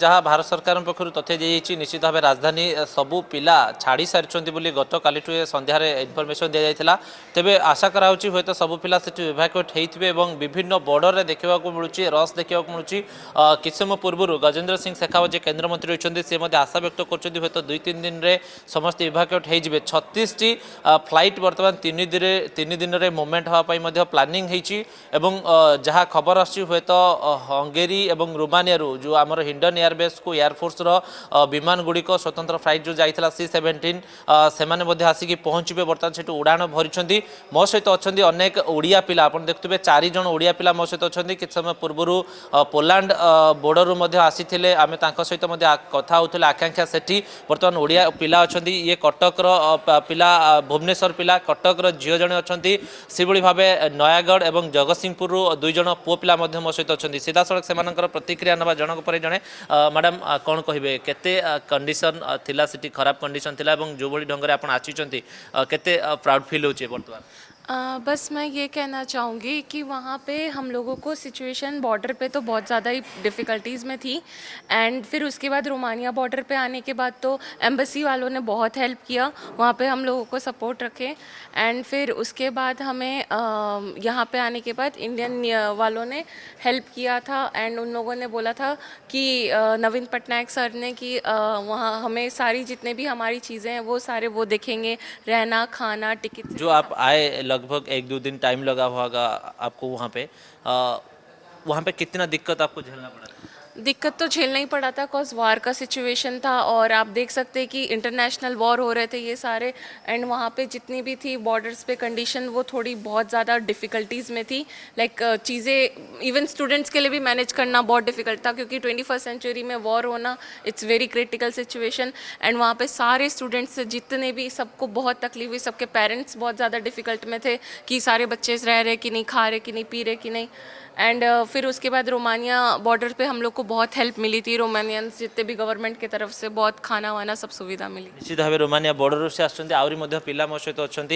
ଯାହା ଭାରତ ସରକାରଙ୍କ ପକ୍ଷରୁ ତଥ୍ୟ ଦିଆଯାଇଛି ନିଶ୍ଚିତ ଭାବେ ରାଜଧାନୀ ସବୁ ପିଲା ଛାଡ଼ି ସାରିଛନ୍ତି ବୋଲି ଗତକାଲିଠୁ ଏ ସନ୍ଧ୍ୟାରେ ଇନଫର୍ମେସନ୍ ଦିଆଯାଇଥିଲା ତେବେ ଆଶା କରାହେଉଛି ହୁଏତ ସବୁ ପିଲା ସେଠି ଇଭାକୁଏଟ୍ ହେଇଥିବେ ଏବଂ ବିଭିନ୍ନ ବର୍ଡ଼ରରେ ଦେଖିବାକୁ ମିଳୁଛି ରସ୍ ଦେଖିବାକୁ ମିଳୁଛି କିଛି ସମୟ ପୂର୍ବରୁ ଗଜେନ୍ଦ୍ର ସିଂ ଶେଖାଓ୍ୱତ ଯେ କେନ୍ଦ୍ରମନ୍ତ୍ରୀ ରହିଛନ୍ତି ସେ ମଧ୍ୟ ଆଶା ବ୍ୟକ୍ତ କରୁଛନ୍ତି ହୁଏତ ଦୁଇ ତିନି ଦିନରେ ସମସ୍ତେ ଇଭାକୁଏଟ୍ ହେଇଯିବେ ଛତିଶଟି ଫ୍ଲାଇଟ୍ ବର୍ତ୍ତମାନ ତିନି ଦିନରେ ତିନି ଦିନରେ ମୁଭମେଣ୍ଟ ହେବା ପାଇଁ ମଧ୍ୟ ପ୍ଲାନିଂ ହେଇଛି ଏବଂ ଯାହା ଖବର ଆସୁଛି ହୁଏତ ହଙ୍ଗେରୀ ଏବଂ ରୁମାନିଆରୁ ଯେଉଁ ଆମର ହିଣ୍ଡନ ପାକିସ୍ତାନ ଏୟାରବେସ୍କୁ ଏୟାରଫୋର୍ସର ବିମାନଗୁଡ଼ିକ ସ୍ୱତନ୍ତ୍ର ଫ୍ଲାଇଟ୍ ଯେଉଁ ଯାଇଥିଲା ସି ସେଭେଣ୍ଟିନ୍ ସେମାନେ ମଧ୍ୟ ଆସିକି ପହଞ୍ଚିବେ ବର୍ତ୍ତମାନ ସେଠୁ ଉଡ଼ାଣ ଭରିଛନ୍ତି ମୋ ସହିତ ଅଛନ୍ତି ଅନେକ ଓଡ଼ିଆ ପିଲା ଆପଣ ଦେଖୁଥିବେ ଚାରିଜଣ ଓଡ଼ିଆ ପିଲା ମୋ ସହିତ ଅଛନ୍ତି କିଛି ସମୟ ପୂର୍ବରୁ ପୋଲାଣ୍ଡ ବୋର୍ଡ଼ରୁ ମଧ୍ୟ ଆସିଥିଲେ ଆମେ ତାଙ୍କ ସହିତ ମଧ୍ୟ କଥା ହେଉଥିଲେ ଆକାଂକ୍ଷା ସେଠି ବର୍ତ୍ତମାନ ଓଡ଼ିଆ ପିଲା ଅଛନ୍ତି ଇଏ କଟକର ପିଲା ଭୁବନେଶ୍ୱର ପିଲା କଟକର ଝିଅ ଜଣେ ଅଛନ୍ତି ସେଭଳି ଭାବେ ନୟାଗଡ଼ ଏବଂ ଜଗତସିଂହପୁରରୁ ଦୁଇ ଜଣ ପୁଅ ପିଲା ମଧ୍ୟ ମୋ ସହିତ ଅଛନ୍ତି ସିଧାସଳଖ ସେମାନଙ୍କର ପ୍ରତିକ୍ରିୟା ନେବା ଜଣଙ୍କ ପରେ ଜଣେ ମ୍ୟାଡ଼ାମ୍ କ'ଣ କହିବେ କେତେ କଣ୍ଡିସନ୍ ଥିଲା ସେଠି ଖରାପ କଣ୍ଡିସନ୍ ଥିଲା ଏବଂ ଯେଉଁଭଳି ଢଙ୍ଗରେ ଆପଣ ଆସିଛନ୍ତି କେତେ ପ୍ରାଉଡ଼୍ ଫିଲ୍ ହେଉଛି ବର୍ତ୍ତମାନ आ, बस मैं ये कहना चाहूँगी कि वहाँ पे हम लोगों को सिचुएशन बॉर्डर पे तो बहुत ज़्यादा ही डिफ़िकल्टीज़ में थी एंड फिर उसके बाद रोमानिया बॉर्डर पे आने के बाद तो एम्बेसी वालों ने बहुत हेल्प किया वहाँ पे हम लोगों को सपोर्ट रखे एंड फिर उसके बाद हमें यहाँ पे आने के बाद इंडियन वालों ने हेल्प किया था एंड उन लोगों ने बोला था कि नवीन पटनायक सर ने कि वहाँ हमें सारी जितने भी हमारी चीज़ें हैं वो सारे वो देखेंगे रहना खाना टिकट जो आप आए लगभग एक दो दिन टाइम लगा होगा आपको वहाँ पे आ, वहाँ पे कितना दिक्कत आपको झेलना पड़ा दिक्कत तो झेलना ही पड़ा था कॉज वार का सिचुएशन था और आप देख सकते हैं कि इंटरनेशनल वॉर हो रहे थे ये सारे एंड वहाँ पे जितनी भी थी बॉर्डर्स पे कंडीशन वो थोड़ी बहुत ज़्यादा डिफ़िकल्टीज़ में थी लाइक like, चीज़ें इवन स्टूडेंट्स के लिए भी मैनेज करना बहुत डिफ़िकल्ट था क्योंकि ट्वेंटी सेंचुरी में वॉर होना it's very critical situation and वहाँ पर सारे स्टूडेंट्स जितने भी सबको बहुत तकलीफ हुई सबके पेरेंट्स बहुत ज़्यादा डिफ़िकल्ट में थे कि सारे बच्चे रह रहे कि नहीं खा रहे कि नहीं पी रहे कि नहीं एंड uh, फिर उसके बाद रोमानिया बॉर्डर पे हम लोग को बहुत हेल्प मिली थी रोमानियंस जितने भी गवर्नमेंट की तरफ से बहुत खाना वाना सब सुविधा मिली निश्चित भाव रोमानिया बॉर्डर से आसुँच पिला मो सहित अच्छा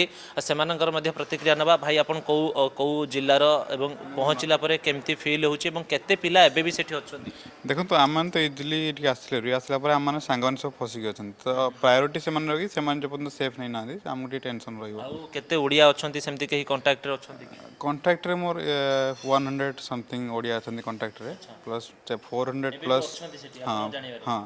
से प्रतिक्रिया ना भाई आप कौ कौ जिलार एवं पहुँचला केमती फिल होते पिला एवं भी अच्छा देखो तो आम तो इजिली आस आसला आम सांग सब फसिक अच्छा तो से रही सेफ तो नहीं ना आम टेनसन रोक केते ओडिया अच्छा कंटाक्ट अच्छा कंट्राक्ट रे मोर 100 समथिंग ओडिया आथनी कंट्राक्ट रे प्लस 400 प्लस हां हां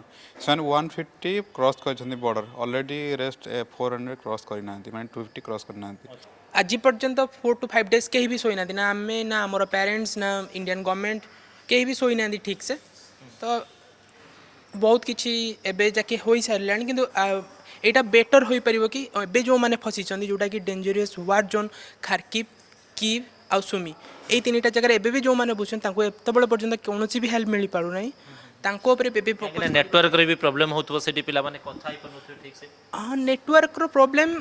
सन 150 क्रॉस कर छनी बॉर्डर ऑलरेडी रेस्ट 400 क्रॉस करी नांती माने 250 क्रॉस करी नांती आज पर्यंत 4 टू 5 डेज केही भी सोई नांती ना हमें ना हमर पेरेंट्स ना इंडियन गवर्नमेंट केही भी सोई नांती ठीक से तो बहुत किछि एबे जाके होई सरलन किंतु यहाँ बेटर हो पार कि जो मैंने फसी जोटा कि डेंजरीयस वार जोन खारकिप କି ଆଉ ସୁମି ଏଇ ତିନିଟା ଜାଗାରେ ଏବେ ବି ଯେଉଁମାନେ ବୁଝୁଛନ୍ତି ତାଙ୍କୁ ଏତେବେଳେ ପର୍ଯ୍ୟନ୍ତ କୌଣସି ବି ହେଲ୍ପ ମିଳିପାରୁନାହିଁ ତାଙ୍କ ଉପରେ ବେବି ନେଟୱାର୍କରେ ବି ପ୍ରୋବ୍ଲେମ୍ ହେଉଥିବ ସେଠି ପିଲାମାନେ କଥା ହେଇପାରୁନଥିବେ ଠିକ୍ ହଁ ନେଟୱାର୍କର ପ୍ରୋବ୍ଲେମ୍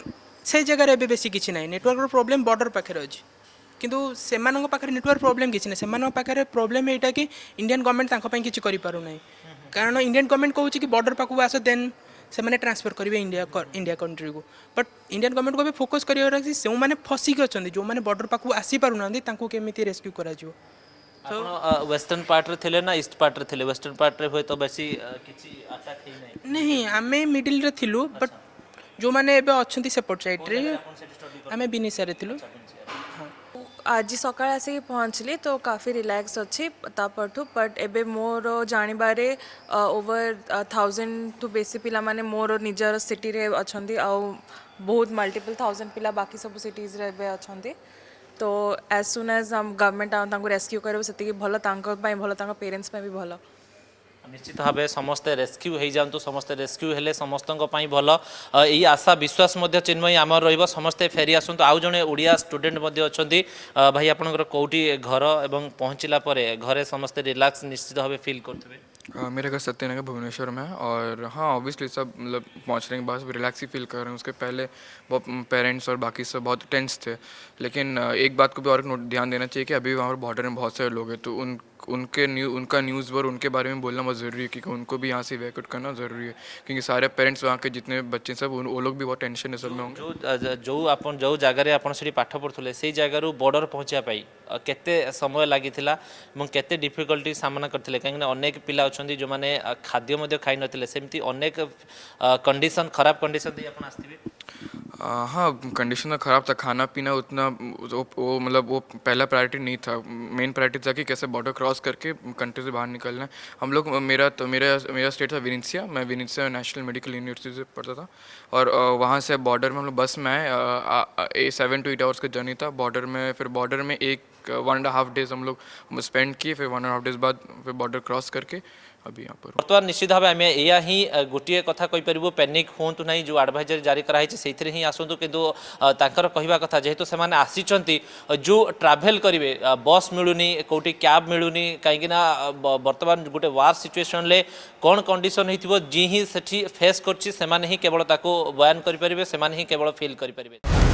ସେ ଜାଗାରେ ଏବେ ବେଶୀ କିଛି ନାହିଁ ନେଟୱାର୍କର ପ୍ରୋବ୍ଲେମ୍ ବର୍ଡ଼ର ପାଖରେ ଅଛି କିନ୍ତୁ ସେମାନଙ୍କ ପାଖରେ ନେଟୱାର୍କ ପ୍ରୋବ୍ଲେମ୍ କିଛି ନାହିଁ ସେମାନଙ୍କ ପାଖରେ ପ୍ରୋବ୍ଲେମ୍ ଏଇଟା କି ଇଣ୍ଡିଆନ୍ ଗଭର୍ଣ୍ଣମେଣ୍ଟ ତାଙ୍କ ପାଇଁ କିଛି କରିପାରୁନାହିଁ କାରଣ ଇଣ୍ଡିଆନ୍ ଗଭର୍ଣ୍ଣମେଣ୍ଟ କହୁଛି କି ବର୍ଡ଼ର ପାଖକୁ ଆସ ଦେନ୍ से मैंने ट्रांसफर करेंगे इंडिया इंडिया कंट्री को बट इंडियन गवर्नमेंट को भी फोकस कर फसिक फसिकी जो मैंने बर्डर पाक आसी पार ना कमी रेस्क्यू कर वेस्टर्न पार्ट रे ना ईस्ट पार्ट रे वेस्टर्न पार्ट रे तो बेसी नहीं हमें मिडिल रे बट जो माने एबे अछंती सपोर्ट साइड रे हमें आज सका आसिक पहुँचली तो काफ़ी रिलैक्स अच्छी ठू बट ए मोर जाणवे ओवर थाउजेंड टू बेसी पिला माने मोर निजर सिटी रे अच्छा बहुत मल्टीपल थाउजेंड पिला बाकी सब सिटीज रे सिटे अच्छा तो as soon as government rescue करेंगे भल भल पेरेन्ट्स भी भल निश्चित भाव समस्ते रेस्क्यू हो जातु समस्ते रेस्क्यू हेले समस्त भल य आशा विश्वास चिन्मयी आम रही फेरी आसतु आउ जे ओडिया स्टूडेंट अच्छा भाई आप कौटी घर एवं पहुँचला घर समस्ते रिलैक्स निश्चित भाव फिल करते मेरे घर सत्यनगर भुवनेश्वर में और हाँ ऑब्वियसली सब मतलब पहुँच रहे हैं बस रिलैक्स ही फील कर रहे हैं उसके पहले वो पेरेंट्स और बाकी सब बहुत टेंस थे लेकिन एक बात को भी और ध्यान देना चाहिए कि अभी वहाँ पर बॉर्डर में बहुत सारे लोग हैं तो उन उनके न्यू उनका न्यूज़ पर उनके बारे में बोलना बहुत ज़रूरी है क्योंकि उनको भी यहाँ से वैकट करना ज़रूरी है क्योंकि सारे पेरेंट्स वहाँ के जितने बच्चे सब वो लोग भी बहुत टेंशन है सब में जो आप जो जगह आप पाठ पढ़ुले से जगह बॉर्डर पहुँचापी के समय लगी के डिफिकल्टी सामना करते कहीं अनेक पिला अच्छा जो मैंने खाद्य खाई नमी अनेक कंडीशन खराब कंडीशन दे आप आसवे हाँ कंडीशन तो ख़राब था खाना पीना उतना वो मतलब वो पहला प्रायोरिटी नहीं था मेन प्रायोरिटी था कि कैसे बॉर्डर क्रॉस क्रॉस करके कंट्री से बाहर निकलना है हम लोग मेरा तो मेरा मेरा स्टेट था विनिसिया मैं विनिसिया नेशनल मेडिकल यूनिवर्सिटी से पढ़ता था और वहाँ से बॉर्डर में हम लोग बस में आए सेवन टू एट आवर्स का जर्नी था बॉर्डर में फिर बॉर्डर में एक वन एंड हाफ डेज हम लोग स्पेंड किए फिर वन एंड हाफ डेज बाद फिर बॉर्डर क्रॉस करके अभी यहाँ पर बर्तमान तो निश्चित भाव आम यहाँ ही गोटे कथा कहीपर पैनिक हूँ ना जो आडभाइजरी जारी कराई से ही आसतु कि कहवा कथा जेहेतु से आसी जो ट्राभेल करेंगे बस मिलूनी कौटि क्या मिलूनी कहीं बर्तमान गोटे वार सिचुएसन कौन कंडीशन हो जी ही फेस करवल बयान करेंगे सेवल फिल करें